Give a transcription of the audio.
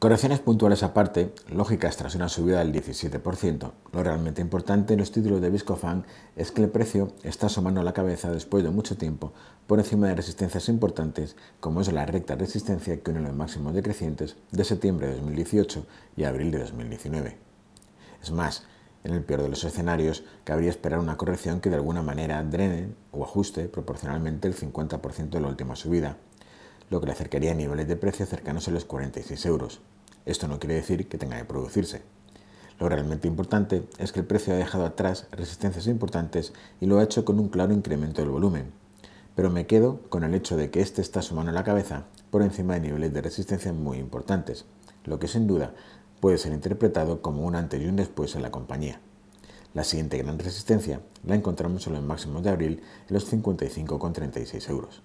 Correcciones puntuales aparte, lógicas tras una subida del 17%, lo realmente importante en los títulos de Viscofan es que el precio está asomando la cabeza después de mucho tiempo por encima de resistencias importantes como es la recta resistencia que une los máximos decrecientes de septiembre de 2018 y abril de 2019. Es más, en el peor de los escenarios, cabría esperar una corrección que de alguna manera drene o ajuste proporcionalmente el 50% de la última subida, lo que le acercaría a niveles de precio cercanos a los 46 euros. Esto no quiere decir que tenga que producirse. Lo realmente importante es que el precio ha dejado atrás resistencias importantes y lo ha hecho con un claro incremento del volumen. Pero me quedo con el hecho de que este está sumando la cabeza por encima de niveles de resistencia muy importantes, lo que sin duda puede ser interpretado como un antes y un después en la compañía. La siguiente gran resistencia la encontramos en los máximos de abril en los 55,36 euros.